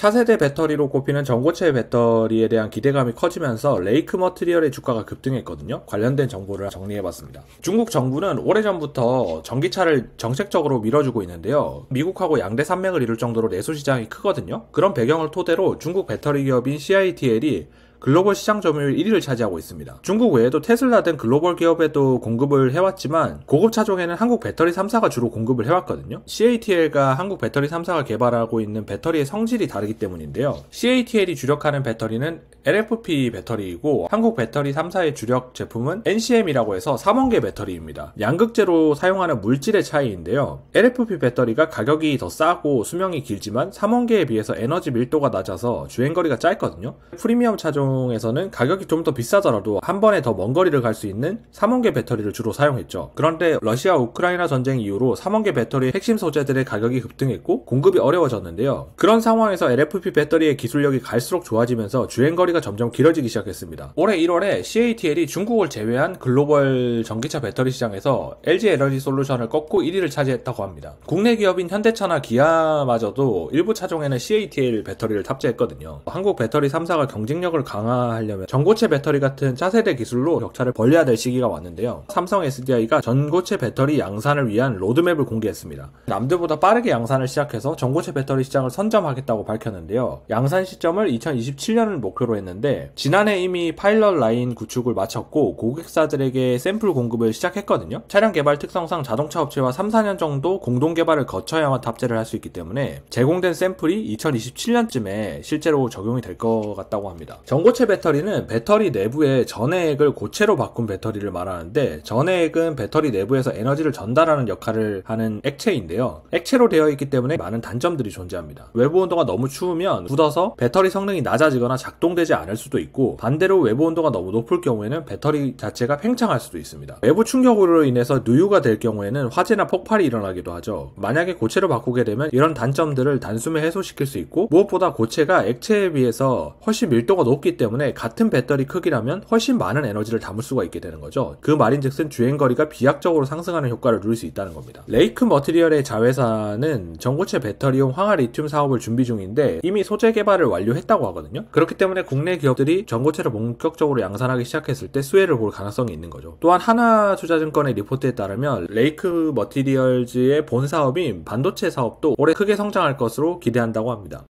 차세대 배터리로 꼽히는 전고체 배터리에 대한 기대감이 커지면서 레이크 머트리얼의 주가가 급등했거든요. 관련된 정보를 정리해봤습니다. 중국 정부는 오래전부터 전기차를 정책적으로 밀어주고 있는데요. 미국하고 양대 산맥을 이룰 정도로 내수 시장이 크거든요. 그런 배경을 토대로 중국 배터리 기업인 CITL이 글로벌 시장 점유율 1위를 차지하고 있습니다. 중국 외에도 테슬라 등 글로벌 기업에도 공급을 해왔지만 고급 차종에는 한국 배터리 3사가 주로 공급을 해왔거든요. CATL과 한국 배터리 3사가 개발하고 있는 배터리의 성질이 다르기 때문인데요. CATL이 주력하는 배터리는 LFP 배터리이고 한국 배터리 3사의 주력 제품은 NCM이라고 해서 3원계 배터리입니다. 양극재로 사용하는 물질의 차이인데요. LFP 배터리가 가격이 더 싸고 수명이 길지만 3원계에 비해서 에너지 밀도가 낮아서 주행거리가 짧거든요. 프리미엄 차종 경우에서는 가격이 좀 더 비싸더라도 한 번에 더 먼 거리를 갈 수 있는 3원계 배터리를 주로 사용했죠. 그런데 러시아 우크라이나 전쟁 이후로 3원계 배터리 핵심 소재들의 가격이 급등했고 공급이 어려워졌는데요. 그런 상황에서 LFP 배터리의 기술력이 갈수록 좋아지면서 주행 거리가 점점 길어지기 시작했습니다. 올해 1월에 CATL이 중국을 제외한 글로벌 전기차 배터리 시장에서 LG 에너지 솔루션을 꺾고 1위를 차지했다고 합니다. 국내 기업인 현대차나 기아마저도 일부 차종에는 CATL 배터리를 탑재했거든요. 한국 배터리 3사가 경쟁력을 강화 강화하려면 전고체 배터리 같은 차세대 기술로 격차를 벌려야 될 시기가 왔는데요. 삼성 SDI가 전고체 배터리 양산을 위한 로드맵을 공개했습니다. 남들보다 빠르게 양산을 시작해서 전고체 배터리 시장을 선점하겠다고 밝혔는데요. 양산 시점을 2027년을 목표로 했는데 지난해 이미 파일럿 라인 구축을 마쳤고 고객사들에게 샘플 공급을 시작했거든요. 차량 개발 특성상 자동차 업체와 3, 4년 정도 공동 개발을 거쳐야만 탑재를 할 수 있기 때문에 제공된 샘플이 2027년쯤에 실제로 적용이 될 것 같다고 합니다. 전고 고체 배터리는 배터리 내부의 전해액을 고체로 바꾼 배터리를 말하는데 전해액은 배터리 내부에서 에너지를 전달하는 역할을 하는 액체인데요. 액체로 되어 있기 때문에 많은 단점들이 존재합니다. 외부 온도가 너무 추우면 굳어서 배터리 성능이 낮아지거나 작동되지 않을 수도 있고 반대로 외부 온도가 너무 높을 경우에는 배터리 자체가 팽창할 수도 있습니다. 외부 충격으로 인해서 누유가 될 경우에는 화재나 폭발이 일어나기도 하죠. 만약에 고체로 바꾸게 되면 이런 단점들을 단숨에 해소시킬 수 있고 무엇보다 고체가 액체에 비해서 훨씬 밀도가 높기 때문에 때문에 같은 배터리 크기라면 훨씬 많은 에너지를 담을 수가 있게 되는 거죠. 그 말인즉슨 주행거리가 비약적으로 상승하는 효과를 누릴 수 있다는 겁니다. 레이크 머티리얼의 자회사는 전고체 배터리용 황화 리튬 사업을 준비 중인데 이미 소재 개발을 완료했다고 하거든요. 그렇기 때문에 국내 기업들이 전고체를 본격적으로 양산하기 시작했을 때 수혜를 볼 가능성이 있는 거죠. 또한 하나투자증권의 리포트에 따르면 레이크 머티리얼즈의 본 사업인 반도체 사업도 올해 크게 성장할 것으로 기대한다고 합니다.